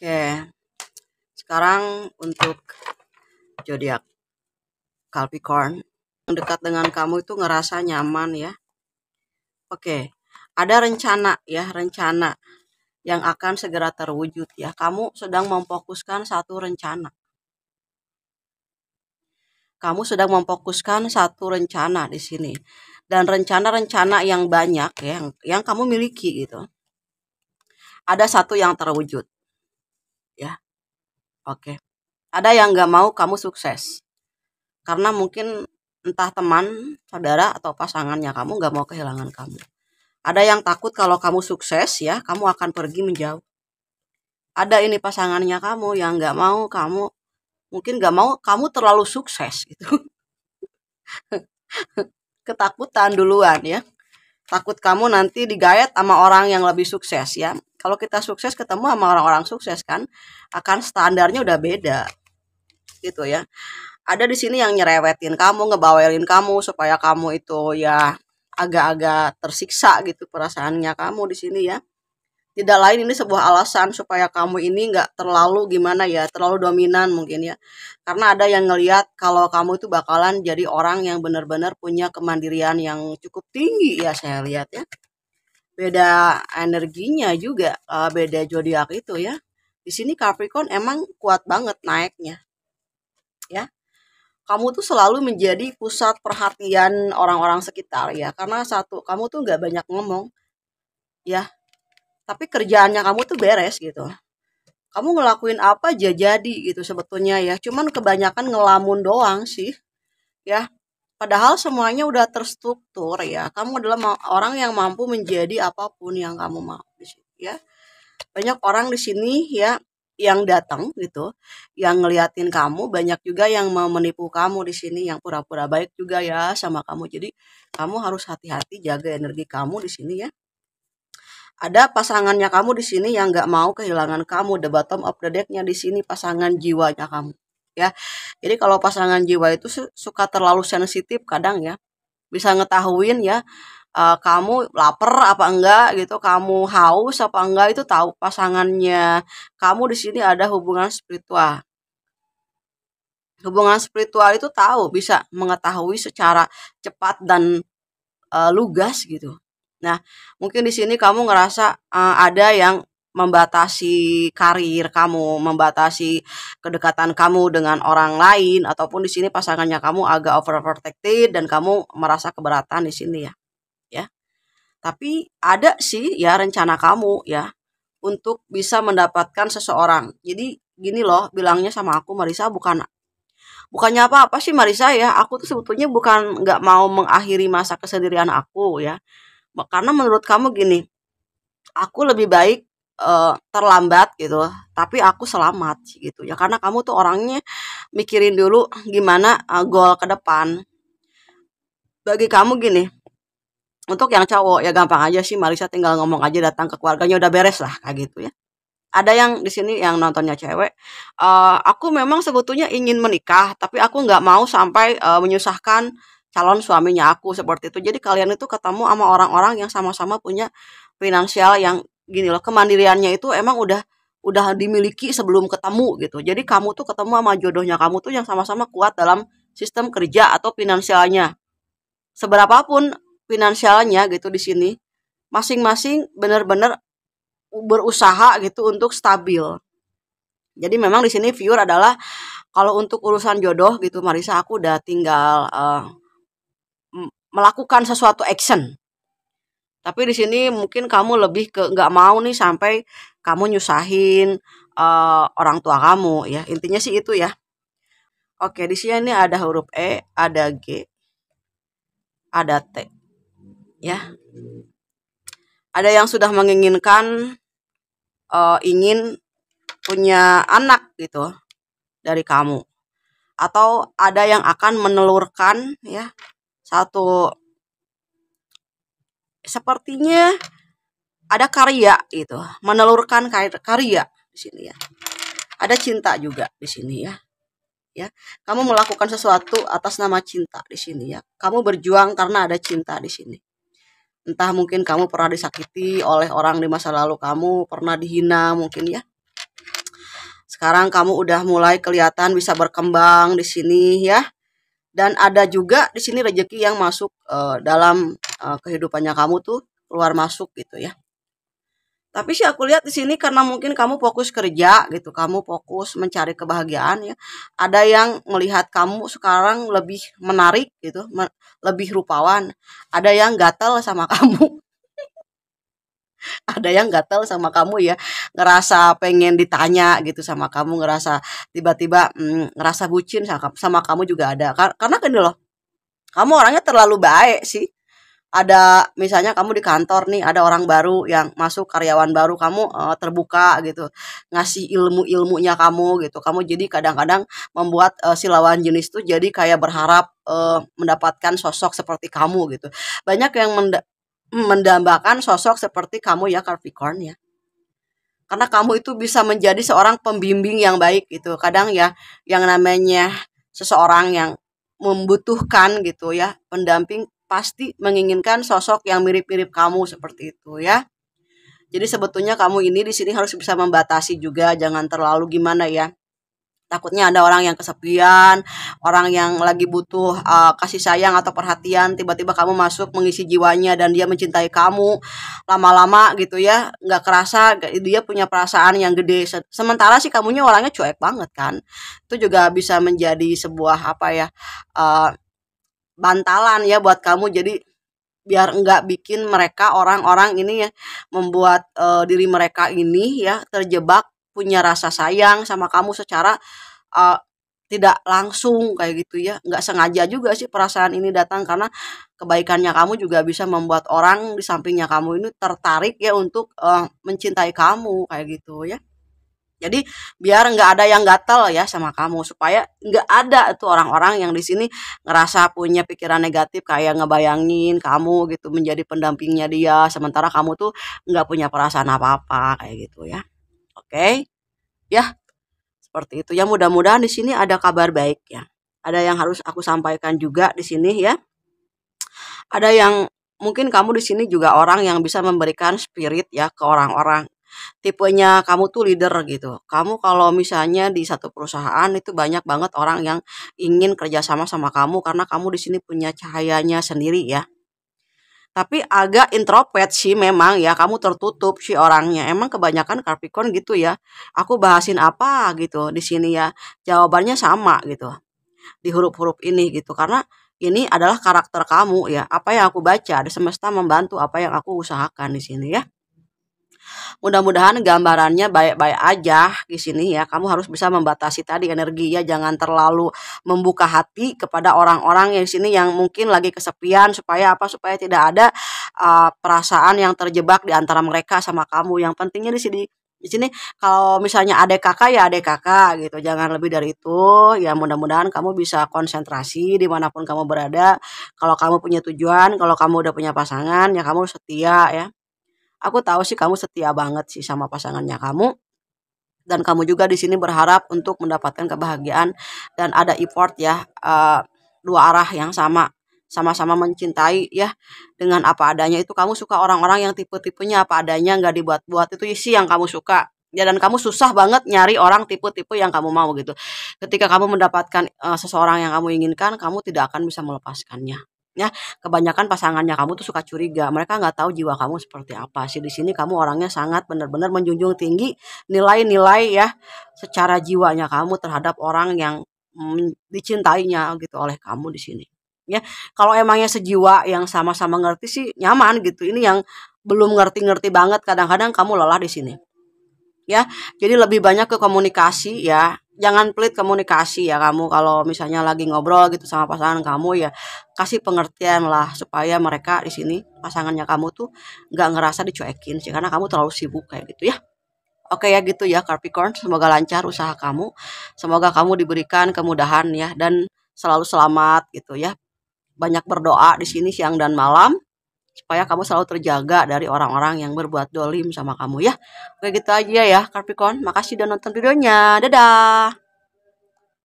Oke. Sekarang untuk zodiak Capricorn yang dekat dengan kamu itu ngerasa nyaman ya. Oke. Ada rencana ya, rencana yang akan segera terwujud ya. Kamu sedang memfokuskan satu rencana. Kamu sedang memfokuskan satu rencana di sini dan rencana-rencana yang banyak ya, yang yang kamu miliki gitu. Ada satu yang terwujud ya. Oke. Ada yang nggak mau kamu sukses. Karena mungkin entah teman, saudara atau pasangannya kamu nggak mau kehilangan kamu. Ada yang takut kalau kamu sukses ya, kamu akan pergi menjauh. Ada ini pasangannya kamu yang nggak mau kamu mungkin nggak mau kamu terlalu sukses gitu. Ketakutan duluan ya takut kamu nanti digayat sama orang yang lebih sukses ya kalau kita sukses ketemu sama orang-orang sukses kan akan standarnya udah beda. Gitu ya. Ada di sini yang nyerewetin kamu, ngebawelin kamu supaya kamu itu ya agak-agak tersiksa gitu perasaannya kamu di sini ya. Tidak lain ini sebuah alasan supaya kamu ini nggak terlalu gimana ya, terlalu dominan mungkin ya. Karena ada yang ngelihat kalau kamu itu bakalan jadi orang yang benar-benar punya kemandirian yang cukup tinggi ya saya lihat ya beda energinya juga uh, beda zodiak itu ya di sini Capricorn emang kuat banget naiknya ya kamu tuh selalu menjadi pusat perhatian orang-orang sekitar ya karena satu kamu tuh nggak banyak ngomong ya tapi kerjaannya kamu tuh beres gitu kamu ngelakuin apa aja jadi gitu sebetulnya ya cuman kebanyakan ngelamun doang sih ya Padahal semuanya udah terstruktur ya. Kamu adalah orang yang mampu menjadi apapun yang kamu mau di sini ya. Banyak orang di sini ya yang datang gitu, yang ngeliatin kamu, banyak juga yang mau menipu kamu di sini, yang pura-pura baik juga ya sama kamu. Jadi kamu harus hati-hati jaga energi kamu di sini ya. Ada pasangannya kamu di sini yang nggak mau kehilangan kamu, the bottom of the decknya di sini pasangan jiwanya kamu ya. Jadi kalau pasangan jiwa itu suka terlalu sensitif kadang ya. Bisa ngetahuin ya uh, kamu lapar apa enggak gitu, kamu haus apa enggak itu tahu pasangannya. Kamu di sini ada hubungan spiritual. Hubungan spiritual itu tahu bisa mengetahui secara cepat dan uh, lugas gitu. Nah, mungkin di sini kamu ngerasa uh, ada yang membatasi karir kamu, membatasi kedekatan kamu dengan orang lain ataupun di sini pasangannya kamu agak overprotected dan kamu merasa keberatan di sini ya. Ya. Tapi ada sih ya rencana kamu ya untuk bisa mendapatkan seseorang. Jadi gini loh bilangnya sama aku Marisa bukan bukannya apa-apa sih Marisa ya aku tuh sebetulnya bukan nggak mau mengakhiri masa kesendirian aku ya karena menurut kamu gini aku lebih baik uh, terlambat gitu tapi aku selamat gitu ya karena kamu tuh orangnya mikirin dulu gimana uh, goal ke depan bagi kamu gini untuk yang cowok ya gampang aja sih Marisa tinggal ngomong aja datang ke keluarganya udah beres lah kayak gitu ya ada yang di sini yang nontonnya cewek uh, aku memang sebetulnya ingin menikah tapi aku nggak mau sampai uh, menyusahkan calon suaminya aku seperti itu jadi kalian itu ketemu sama orang-orang yang sama-sama punya finansial yang gini loh kemandiriannya itu emang udah udah dimiliki sebelum ketemu gitu. Jadi kamu tuh ketemu sama jodohnya kamu tuh yang sama-sama kuat dalam sistem kerja atau finansialnya. Seberapapun finansialnya gitu di sini, masing-masing benar-benar berusaha gitu untuk stabil. Jadi memang di sini viewer adalah kalau untuk urusan jodoh gitu Marisa aku udah tinggal uh, melakukan sesuatu action tapi di sini mungkin kamu lebih ke nggak mau nih sampai kamu nyusahin uh, orang tua kamu ya. Intinya sih itu ya. Oke, di sini ini ada huruf E, ada G, ada T. Ya. Ada yang sudah menginginkan uh, ingin punya anak gitu dari kamu. Atau ada yang akan menelurkan ya satu sepertinya ada karya itu, menelurkan karya di sini ya. Ada cinta juga di sini ya. Ya, kamu melakukan sesuatu atas nama cinta di sini ya. Kamu berjuang karena ada cinta di sini. Entah mungkin kamu pernah disakiti oleh orang di masa lalu kamu, pernah dihina mungkin ya. Sekarang kamu udah mulai kelihatan bisa berkembang di sini ya dan ada juga di sini rezeki yang masuk e, dalam e, kehidupannya kamu tuh keluar masuk gitu ya. Tapi sih aku lihat di sini karena mungkin kamu fokus kerja gitu, kamu fokus mencari kebahagiaan ya. Ada yang melihat kamu sekarang lebih menarik gitu, lebih rupawan. Ada yang gatel sama kamu. ada yang gatel sama kamu ya ngerasa pengen ditanya gitu sama kamu ngerasa tiba-tiba mm, ngerasa bucin sama, sama kamu juga ada karena gini loh kamu orangnya terlalu baik sih ada misalnya kamu di kantor nih ada orang baru yang masuk karyawan baru kamu uh, terbuka gitu ngasih ilmu ilmunya kamu gitu kamu jadi kadang-kadang membuat uh, si jenis tuh jadi kayak berharap uh, mendapatkan sosok seperti kamu gitu banyak yang mendambakan sosok seperti kamu ya Capricorn ya. Karena kamu itu bisa menjadi seorang pembimbing yang baik gitu. Kadang ya yang namanya seseorang yang membutuhkan gitu ya, pendamping pasti menginginkan sosok yang mirip-mirip kamu seperti itu ya. Jadi sebetulnya kamu ini di sini harus bisa membatasi juga, jangan terlalu gimana ya takutnya ada orang yang kesepian, orang yang lagi butuh uh, kasih sayang atau perhatian, tiba-tiba kamu masuk mengisi jiwanya dan dia mencintai kamu lama-lama gitu ya, nggak kerasa dia punya perasaan yang gede. Sementara sih kamunya orangnya cuek banget kan, itu juga bisa menjadi sebuah apa ya uh, bantalan ya buat kamu. Jadi biar enggak bikin mereka orang-orang ini ya membuat uh, diri mereka ini ya terjebak punya rasa sayang sama kamu secara uh, tidak langsung kayak gitu ya nggak sengaja juga sih perasaan ini datang karena kebaikannya kamu juga bisa membuat orang di sampingnya kamu ini tertarik ya untuk uh, mencintai kamu kayak gitu ya jadi biar nggak ada yang gatel ya sama kamu supaya nggak ada tuh orang-orang yang di sini ngerasa punya pikiran negatif kayak ngebayangin kamu gitu menjadi pendampingnya dia sementara kamu tuh nggak punya perasaan apa-apa kayak gitu ya Oke. Okay? Ya. Seperti itu. Ya mudah-mudahan di sini ada kabar baik ya. Ada yang harus aku sampaikan juga di sini ya. Ada yang mungkin kamu di sini juga orang yang bisa memberikan spirit ya ke orang-orang tipenya kamu tuh leader gitu. Kamu kalau misalnya di satu perusahaan itu banyak banget orang yang ingin kerjasama sama kamu karena kamu di sini punya cahayanya sendiri ya tapi agak introvert sih memang ya kamu tertutup sih orangnya emang kebanyakan Capricorn gitu ya aku bahasin apa gitu di sini ya jawabannya sama gitu di huruf-huruf ini gitu karena ini adalah karakter kamu ya apa yang aku baca ada semesta membantu apa yang aku usahakan di sini ya mudah-mudahan gambarannya baik-baik aja di sini ya kamu harus bisa membatasi tadi energi ya jangan terlalu membuka hati kepada orang-orang yang di sini yang mungkin lagi kesepian supaya apa supaya tidak ada uh, perasaan yang terjebak di antara mereka sama kamu yang pentingnya di sini di sini kalau misalnya ada kakak ya ada kakak gitu jangan lebih dari itu ya mudah-mudahan kamu bisa konsentrasi dimanapun kamu berada kalau kamu punya tujuan kalau kamu udah punya pasangan ya kamu setia ya Aku tahu sih kamu setia banget sih sama pasangannya kamu dan kamu juga di sini berharap untuk mendapatkan kebahagiaan dan ada effort ya uh, dua arah yang sama sama-sama mencintai ya dengan apa adanya itu kamu suka orang-orang yang tipe-tipenya apa adanya nggak dibuat-buat itu isi yang kamu suka ya dan kamu susah banget nyari orang tipe-tipe yang kamu mau gitu ketika kamu mendapatkan uh, seseorang yang kamu inginkan kamu tidak akan bisa melepaskannya ya kebanyakan pasangannya kamu tuh suka curiga mereka nggak tahu jiwa kamu seperti apa sih di sini kamu orangnya sangat benar-benar menjunjung tinggi nilai-nilai ya secara jiwanya kamu terhadap orang yang mm, dicintainya gitu oleh kamu di sini ya kalau emangnya sejiwa yang sama-sama ngerti sih nyaman gitu ini yang belum ngerti-ngerti banget kadang-kadang kamu lelah di sini ya jadi lebih banyak ke komunikasi ya jangan pelit komunikasi ya kamu kalau misalnya lagi ngobrol gitu sama pasangan kamu ya kasih pengertian lah supaya mereka di sini pasangannya kamu tuh nggak ngerasa dicuekin sih karena kamu terlalu sibuk kayak gitu ya Oke ya gitu ya Capricorn, semoga lancar usaha kamu. Semoga kamu diberikan kemudahan ya dan selalu selamat gitu ya. Banyak berdoa di sini siang dan malam supaya kamu selalu terjaga dari orang-orang yang berbuat dolim sama kamu ya. Oke gitu aja ya Capricorn. Makasih udah nonton videonya. Dadah.